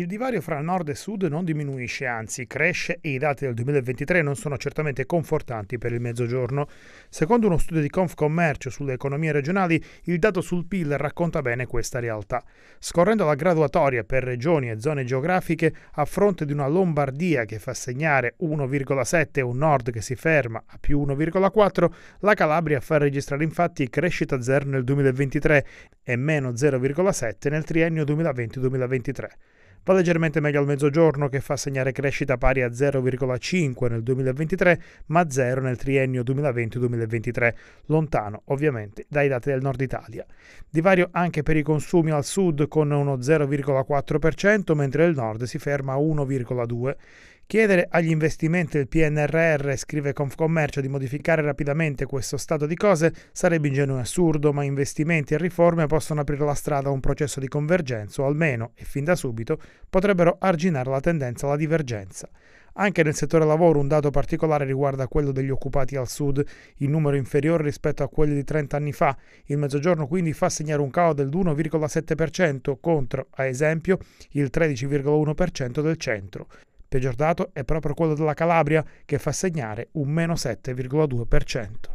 Il divario fra nord e sud non diminuisce, anzi cresce e i dati del 2023 non sono certamente confortanti per il mezzogiorno. Secondo uno studio di Confcommercio sulle economie regionali, il dato sul PIL racconta bene questa realtà. Scorrendo la graduatoria per regioni e zone geografiche, a fronte di una Lombardia che fa segnare 1,7 e un nord che si ferma a più 1,4, la Calabria fa registrare infatti crescita zero nel 2023 e meno 0,7 nel triennio 2020-2023. Va leggermente meglio al mezzogiorno che fa segnare crescita pari a 0,5 nel 2023 ma 0 nel triennio 2020-2023, lontano ovviamente dai dati del nord Italia. Divario anche per i consumi al sud con uno 0,4% mentre il nord si ferma a 1,2%. Chiedere agli investimenti del PNRR, scrive Confcommercio, di modificare rapidamente questo stato di cose sarebbe ingenuo e assurdo, ma investimenti e riforme possono aprire la strada a un processo di convergenza o almeno, e fin da subito, potrebbero arginare la tendenza alla divergenza. Anche nel settore lavoro un dato particolare riguarda quello degli occupati al sud, in numero inferiore rispetto a quelli di 30 anni fa. Il mezzogiorno quindi fa segnare un calo dell'1,7% contro, ad esempio, il 13,1% del centro. Peggior dato è proprio quello della Calabria, che fa segnare un meno 7,2%.